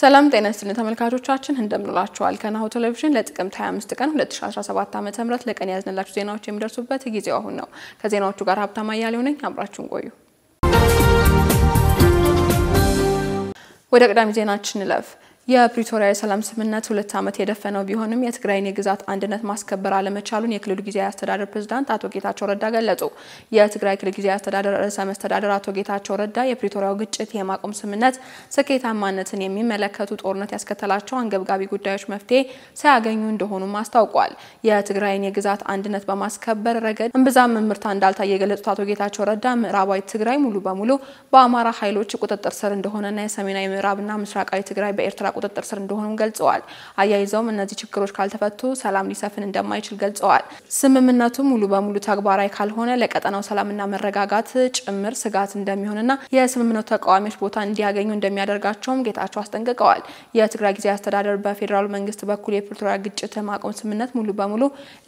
ሰላም ጤና ስትልን ተመልካቾቻችን፣ እንደምንላችኋል። ከናሁ ቴሌቪዥን ለጥቅምት 25 ቀን 2017 ዓ ም ለቀን ያዝንላችሁ ዜናዎች የሚደርሱበት ጊዜው አሁን ነው። ከዜናዎቹ ጋር ሀብታማ እያሌው ነኝ። አብራችሁን ቆዩ። ወደ ቀዳሚ ዜናችን እንለፍ። የፕሪቶሪያ የሰላም ስምምነት ሁለት ዓመት የደፈነው ቢሆንም የትግራይን የግዛት አንድነት ማስከበር አለመቻሉን የክልሉ ጊዜያዊ አስተዳደር ፕሬዝዳንት አቶ ጌታቸው ረዳ ገለጹ። የትግራይ ክልል ጊዜያዊ አስተዳደር ርዕሰ መስተዳደር አቶ ጌታቸው ረዳ የፕሪቶሪያው ግጭት የማቆም ስምምነት ስኬታማነትን የሚመለከቱ ጦርነት ያስከተላቸው አንገብጋቢ ጉዳዮች መፍትሄ ሳያገኙ እንደሆኑም አስታውቋል። የትግራይን የግዛት አንድነት በማስከበር ረገድ እምብዛም ምርታ እንዳልታየ የገለጹት አቶ ጌታቸው ረዳ ምዕራባዊ ትግራይ ሙሉ በሙሉ በአማራ ኃይሎች ቁጥጥር ስር እንደሆነና የሰሜናዊ ምዕራብና ምስራቃዊ ትግራይ በኤርትራ ቁጥጥር ስር እንደሆኑም ገልጸዋል። አያይዘውም እነዚህ ችግሮች ካልተፈቱ ሰላም ሊሰፍን እንደማይችል ገልጸዋል። ስምምነቱ ሙሉ በሙሉ ተግባራዊ ካልሆነ ለቀጠናው ሰላምና መረጋጋት ጭምር ስጋት እንደሚሆንና የስምምነቱ ተቃዋሚዎች ቦታ እንዲያገኙ እንደሚያደርጋቸውም ጌታቸው አስጠንቅቀዋል። የትግራይ ጊዜ አስተዳደር በፌዴራሉ መንግስት በኩል የፕሪቶሪያ ግጭት ማቆም ስምምነት ሙሉ በሙሉ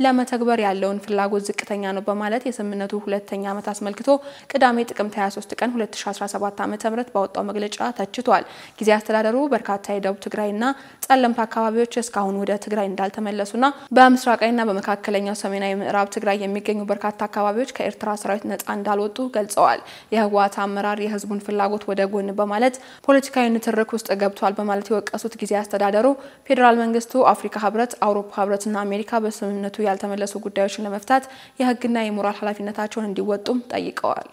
ለመተግበር ያለውን ፍላጎት ዝቅተኛ ነው በማለት የስምምነቱ ሁለተኛ ዓመት አስመልክቶ ቅዳሜ ጥቅምት 23 ቀን 2017 ዓ ም ባወጣው መግለጫ ተችቷል። ጊዜ አስተዳደሩ በርካታ የደ ደቡብ ትግራይና ጸለምት አካባቢዎች እስካሁን ወደ ትግራይ እንዳልተመለሱና በምስራቃዊና በመካከለኛው ሰሜናዊ ምዕራብ ትግራይ የሚገኙ በርካታ አካባቢዎች ከኤርትራ ሰራዊት ነጻ እንዳልወጡ ገልጸዋል። የህወሓት አመራር የህዝቡን ፍላጎት ወደ ጎን በማለት ፖለቲካዊ ንትርክ ውስጥ ገብቷል በማለት የወቀሱት ጊዜ አስተዳደሩ ፌዴራል መንግስቱ፣ አፍሪካ ህብረት፣ አውሮፓ ህብረትና አሜሪካ በስምምነቱ ያልተመለሱ ጉዳዮችን ለመፍታት የህግና የሞራል ኃላፊነታቸውን እንዲወጡም ጠይቀዋል።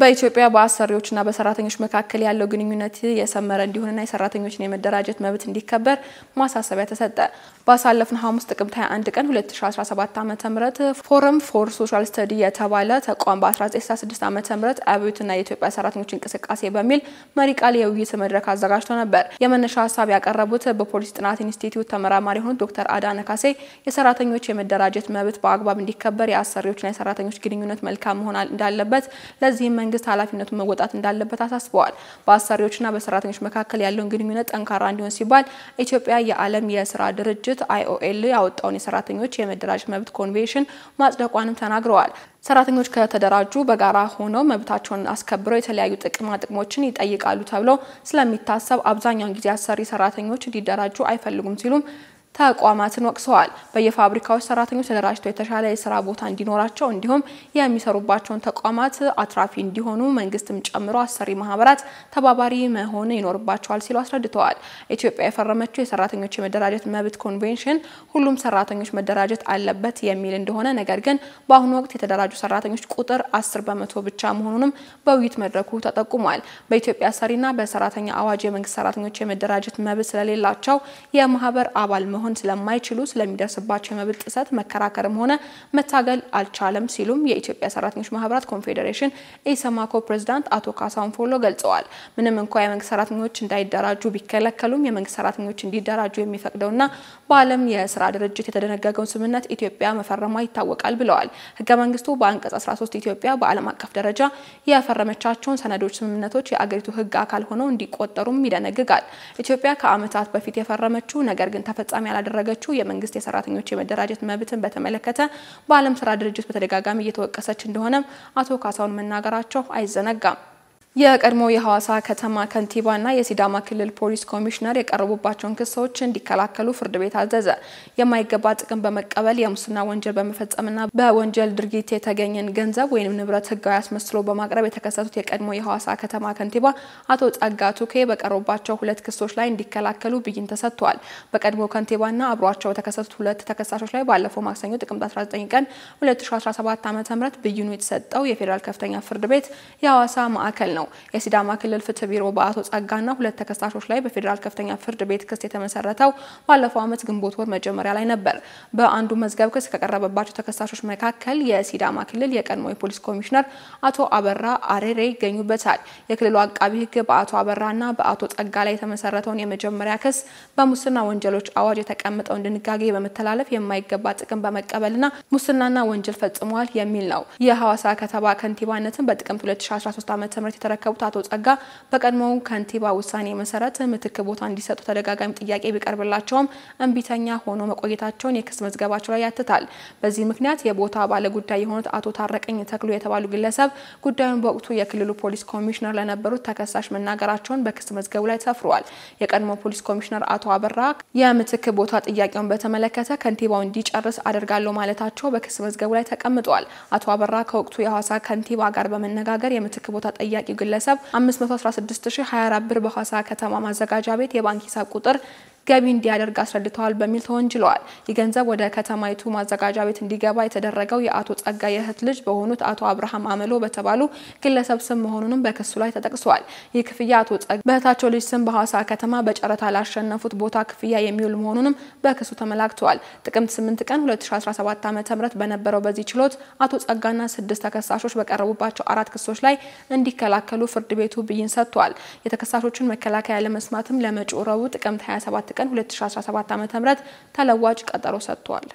በኢትዮጵያ በአሰሪዎችና በሰራተኞች መካከል ያለው ግንኙነት የሰመረ እንዲሆንና የሰራተኞችን የመደራጀት መብት እንዲከበር ማሳሰቢያ ተሰጠ። ባሳለፍነው ሐሙስ ጥቅምት 21 ቀን 2017 ዓ ም ፎረም ፎር ሶሻል ስተዲ የተባለ ተቋም በ1966 ዓ ም አብዮትና የኢትዮጵያ ሰራተኞች እንቅስቃሴ በሚል መሪ ቃል የውይይት መድረክ አዘጋጅቶ ነበር። የመነሻ ሀሳብ ያቀረቡት በፖሊስ ጥናት ኢንስቲትዩት ተመራማሪ የሆኑት ዶክተር አዳነ ካሴ የሰራተኞች የመደራጀት መብት በአግባብ እንዲከበር የአሰሪዎችና የሰራተኞች ግንኙነት መልካም መሆን እንዳለበት ለዚህም መንግስት ኃላፊነቱን መወጣት እንዳለበት አሳስበዋል። በአሰሪዎችና በሰራተኞች መካከል ያለውን ግንኙነት ጠንካራ እንዲሆን ሲባል ኢትዮጵያ የዓለም የስራ ድርጅት አይኦኤል ያወጣውን የሰራተኞች የመደራጀት መብት ኮንቬንሽን ማጽደቋንም ተናግረዋል። ሰራተኞች ከተደራጁ በጋራ ሆነው መብታቸውን አስከብረው የተለያዩ ጥቅማ ጥቅሞችን ይጠይቃሉ ተብለው ስለሚታሰብ አብዛኛውን ጊዜ አሰሪ ሰራተኞች እንዲደራጁ አይፈልጉም ሲሉም ተቋማትን ወቅሰዋል። በየፋብሪካዎች ሰራተኞች ተደራጅተው የተሻለ የስራ ቦታ እንዲኖራቸው እንዲሁም የሚሰሩባቸውን ተቋማት አትራፊ እንዲሆኑ መንግስትም ጨምሮ አሰሪ ማህበራት ተባባሪ መሆን ይኖርባቸዋል ሲሉ አስረድተዋል። ኢትዮጵያ የፈረመችው የሰራተኞች የመደራጀት መብት ኮንቬንሽን ሁሉም ሰራተኞች መደራጀት አለበት የሚል እንደሆነ ነገር ግን በአሁኑ ወቅት የተደራጁ ሰራተኞች ቁጥር አስር በመቶ ብቻ መሆኑንም በውይይት መድረኩ ተጠቁሟል። በኢትዮጵያ አሰሪና በሰራተኛ አዋጅ የመንግስት ሰራተኞች የመደራጀት መብት ስለሌላቸው የማህበር አባል መሆን መሆን ስለማይችሉ ስለሚደርስባቸው የመብት ጥሰት መከራከርም ሆነ መታገል አልቻለም ሲሉም የኢትዮጵያ ሰራተኞች ማህበራት ኮንፌዴሬሽን ኢሰማኮ ፕሬዚዳንት አቶ ካሳሁን ፎሎ ገልጸዋል። ምንም እንኳ የመንግስት ሰራተኞች እንዳይደራጁ ቢከለከሉም የመንግስት ሰራተኞች እንዲደራጁ የሚፈቅደውና በዓለም የስራ ድርጅት የተደነገገውን ስምምነት ኢትዮጵያ መፈረሟ ይታወቃል ብለዋል። ህገ መንግስቱ በአንቀጽ 13 ኢትዮጵያ በዓለም አቀፍ ደረጃ የፈረመቻቸውን ሰነዶች፣ ስምምነቶች የአገሪቱ ህግ አካል ሆነው እንዲቆጠሩም ይደነግጋል። ኢትዮጵያ ከዓመታት በፊት የፈረመችው ነገር ግን ተፈጻሚ ያላደረገችው የመንግስት የሰራተኞች የመደራጀት መብትን በተመለከተ በዓለም ስራ ድርጅት በተደጋጋሚ እየተወቀሰች እንደሆነም አቶ ካሳውን መናገራቸው አይዘነጋም። የቀድሞ የሐዋሳ ከተማ ከንቲባና የሲዳማ ክልል ፖሊስ ኮሚሽነር የቀረቡባቸውን ክሶች እንዲከላከሉ ፍርድ ቤት አዘዘ። የማይገባ ጥቅም በመቀበል የሙስና ወንጀል በመፈጸምና በወንጀል ድርጊት የተገኘን ገንዘብ ወይም ንብረት ሕጋዊ አስመስሎ በማቅረብ የተከሰቱት የቀድሞ የሐዋሳ ከተማ ከንቲባ አቶ ጸጋ ቱኬ በቀረቡባቸው ሁለት ክሶች ላይ እንዲከላከሉ ብይን ተሰጥቷል። በቀድሞ ከንቲባና አብሯቸው በተከሰቱት ሁለት ተከሳሾች ላይ ባለፈው ማክሰኞ ጥቅምት 19 ቀን 2017 ዓ.ም ብይኑ የተሰጠው የፌዴራል ከፍተኛ ፍርድ ቤት የሐዋሳ ማዕከል ነው። ነው። የሲዳማ ክልል ፍትህ ቢሮ በአቶ ጸጋና ሁለት ተከሳሾች ላይ በፌዴራል ከፍተኛ ፍርድ ቤት ክስ የተመሰረተው ባለፈው ዓመት ግንቦት ወር መጀመሪያ ላይ ነበር። በአንዱ መዝገብ ክስ ከቀረበባቸው ተከሳሾች መካከል የሲዳማ ክልል የቀድሞ የፖሊስ ኮሚሽነር አቶ አበራ አሬሬ ይገኙበታል። የክልሉ አቃቢ ህግ በአቶ አበራና በአቶ ጸጋ ላይ የተመሰረተውን የመጀመሪያ ክስ በሙስና ወንጀሎች አዋጅ የተቀመጠውን ድንጋጌ በመተላለፍ የማይገባ ጥቅም በመቀበልና ሙስናና ወንጀል ፈጽሟል የሚል ነው። የሐዋሳ ከተማ ከንቲባነትን በጥቅምት 2013 ዓ.ም የተረከቡት አቶ ጸጋ በቀድሞው ከንቲባ ውሳኔ መሰረት ምትክ ቦታ እንዲሰጡ ተደጋጋሚ ጥያቄ ቢቀርብላቸውም እምቢተኛ ሆኖ መቆየታቸውን የክስ መዝገባቸው ላይ ያትታል። በዚህ ምክንያት የቦታ ባለጉዳይ የሆኑት አቶ ታረቀኝ ተክሎ የተባሉ ግለሰብ ጉዳዩን በወቅቱ የክልሉ ፖሊስ ኮሚሽነር ለነበሩት ተከሳሽ መናገራቸውን በክስ መዝገቡ ላይ ሰፍረዋል። የቀድሞ ፖሊስ ኮሚሽነር አቶ አበራ የምትክ ቦታ ጥያቄውን በተመለከተ ከንቲባው እንዲጨርስ አደርጋለሁ ማለታቸው በክስ መዝገቡ ላይ ተቀምጧል። አቶ አበራ ከወቅቱ የሐዋሳ ከንቲባ ጋር በመነጋገር የምትክ ቦታ ጠያቂ ግለሰብ 516024 ብር በኋሳ ከተማ ማዘጋጃ ቤት የባንክ ሂሳብ ቁጥር ገቢ እንዲያደርግ አስረድተዋል በሚል ተወንጅለዋል። ይህ ገንዘብ ወደ ከተማይቱ ማዘጋጃ ቤት እንዲገባ የተደረገው የአቶ ጸጋ የእህት ልጅ በሆኑት አቶ አብርሃም አመሎ በተባሉ ግለሰብ ስም መሆኑንም በክሱ ላይ ተጠቅሰዋል። ይህ ክፍያ አቶ ጸጋ በእህታቸው ልጅ ስም በሐዋሳ ከተማ በጨረታ ላሸነፉት ቦታ ክፍያ የሚውል መሆኑንም በክሱ ተመላክተዋል። ጥቅምት 8 ቀን 2017 ዓ ም በነበረው በዚህ ችሎት አቶ ጸጋና ስድስት ተከሳሾች በቀረቡባቸው አራት ክሶች ላይ እንዲከላከሉ ፍርድ ቤቱ ብይን ሰጥቷል። የተከሳሾቹን መከላከያ ለመስማትም ለመጪው ረቡዕ ጥቅምት 27 ቀን 2017 ዓ.ም ተለዋጭ ቀጠሮ ሰጥቷል።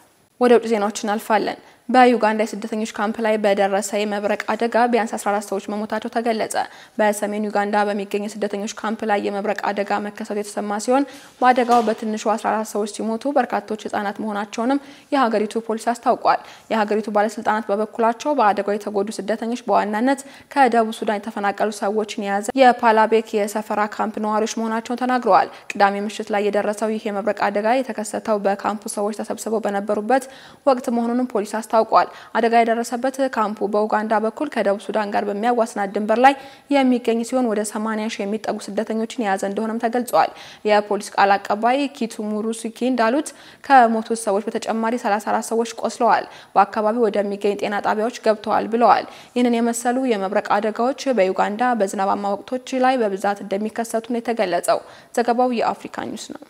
ወደ ውጭ ዜናዎች እናልፋለን። በዩጋንዳ የስደተኞች ካምፕ ላይ በደረሰ የመብረቅ አደጋ ቢያንስ 14 ሰዎች መሞታቸው ተገለጸ። በሰሜን ዩጋንዳ በሚገኝ የስደተኞች ካምፕ ላይ የመብረቅ አደጋ መከሰቱ የተሰማ ሲሆን በአደጋው በትንሹ 14 ሰዎች ሲሞቱ በርካቶች ህጻናት መሆናቸውንም የሀገሪቱ ፖሊስ አስታውቋል። የሀገሪቱ ባለስልጣናት በበኩላቸው በአደጋው የተጎዱ ስደተኞች በዋናነት ከደቡብ ሱዳን የተፈናቀሉ ሰዎችን የያዘ የፓላቤክ የሰፈራ ካምፕ ነዋሪዎች መሆናቸውን ተናግረዋል። ቅዳሜ ምሽት ላይ የደረሰው ይህ የመብረቅ አደጋ የተከሰተው በካምፑ ሰዎች ተሰብስበው በነበሩበት ወቅት መሆኑንም ፖሊስ አስታ አስታውቋል። አደጋ የደረሰበት ካምፑ በኡጋንዳ በኩል ከደቡብ ሱዳን ጋር በሚያዋስናት ድንበር ላይ የሚገኝ ሲሆን ወደ 80 ሺህ የሚጠጉ ስደተኞችን የያዘ እንደሆነም ተገልጿል። የፖሊስ ቃል አቀባይ ኪቱሙሩሱኪ እንዳሉት ከሞቱት ሰዎች በተጨማሪ 34 ሰዎች ቆስለዋል፣ በአካባቢው ወደሚገኝ ጤና ጣቢያዎች ገብተዋል ብለዋል። ይህንን የመሰሉ የመብረቅ አደጋዎች በዩጋንዳ በዝናባማ ወቅቶች ላይ በብዛት እንደሚከሰቱ ነው የተገለጸው። ዘገባው የአፍሪካ ኒውስ ነው።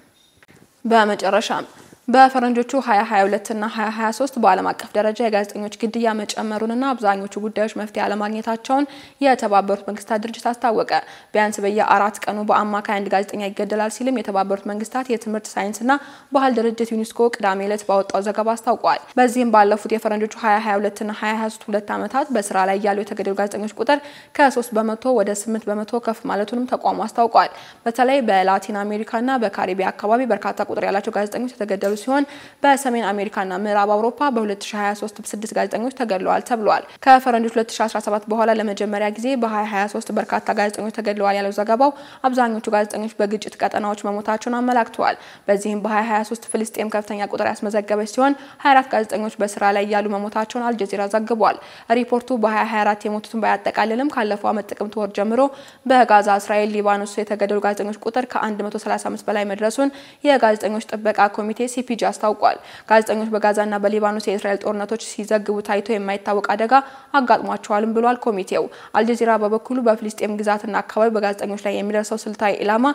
በመጨረሻም በፈረንጆቹ 2022 እና 2023 በዓለም አቀፍ ደረጃ የጋዜጠኞች ግድያ መጨመሩንና አብዛኞቹ ጉዳዮች መፍትሄ አለማግኘታቸውን የተባበሩት መንግስታት ድርጅት አስታወቀ። ቢያንስ በየአራት ቀኑ በአማካይ አንድ ጋዜጠኛ ይገደላል ሲልም የተባበሩት መንግስታት የትምህርት ሳይንስና ባህል ድርጅት ዩኒስኮ ቅዳሜ ዕለት ባወጣው ዘገባ አስታውቋል። በዚህም ባለፉት የፈረንጆቹ 2022 እና 2023 ሁለት ዓመታት በስራ ላይ ያሉ የተገደሉ ጋዜጠኞች ቁጥር ከ3 በመቶ ወደ 8 በመቶ ከፍ ማለቱንም ተቋሙ አስታውቋል። በተለይ በላቲን አሜሪካና በካሪቢያ አካባቢ በርካታ ቁጥር ያላቸው ጋዜጠኞች የተገደሉ የተገደሉ ሲሆን በሰሜን አሜሪካና ምዕራብ አውሮፓ በ2023 ስድስት ጋዜጠኞች ተገድለዋል ተብሏል። ከፈረንጆች 2017 በኋላ ለመጀመሪያ ጊዜ በ2023 በርካታ ጋዜጠኞች ተገድለዋል ያለው ዘገባው አብዛኞቹ ጋዜጠኞች በግጭት ቀጠናዎች መሞታቸውን አመላክተዋል። በዚህም በ2023 ፍልስጤም ከፍተኛ ቁጥር ያስመዘገበች ሲሆን 24 ጋዜጠኞች በስራ ላይ እያሉ መሞታቸውን አልጀዚራ ዘግቧል። ሪፖርቱ በ2024 የሞቱትን ባያጠቃልልም ካለፈው ዓመት ጥቅምት ወር ጀምሮ በጋዛ እስራኤል፣ ሊባኖስ የተገደሉ ጋዜጠኞች ቁጥር ከ135 በላይ መድረሱን የጋዜጠኞች ጥበቃ ኮሚቴ ሲ ሲፒጂ አስታውቋል። ጋዜጠኞች በጋዛና በሊባኖስ የእስራኤል ጦርነቶች ሲዘግቡ ታይቶ የማይታወቅ አደጋ አጋጥሟቸዋልም ብሏል ኮሚቴው። አልጀዚራ በበኩሉ በፍልስጤም ግዛትና አካባቢ በጋዜጠኞች ላይ የሚደርሰው ስልታዊ ኢላማ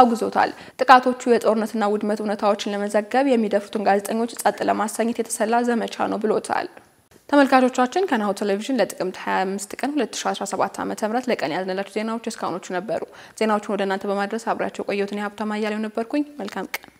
አውግዞታል። ጥቃቶቹ የጦርነትና ውድመት እውነታዎችን ለመዘገብ የሚደፍሩትን ጋዜጠኞች ጸጥ ለማሰኘት የተሰላ ዘመቻ ነው ብሎታል። ተመልካቾቻችን ከናሁ ቴሌቪዥን ለጥቅምት 25 ቀን 2017 ም ለቀን ያዝነላችሁ ዜናዎች እስካሁኖቹ ነበሩ። ዜናዎቹን ወደ እናንተ በማድረስ አብራቸው ቆየሁትን የሀብታማ እያሌው ነበርኩኝ። መልካም ቀን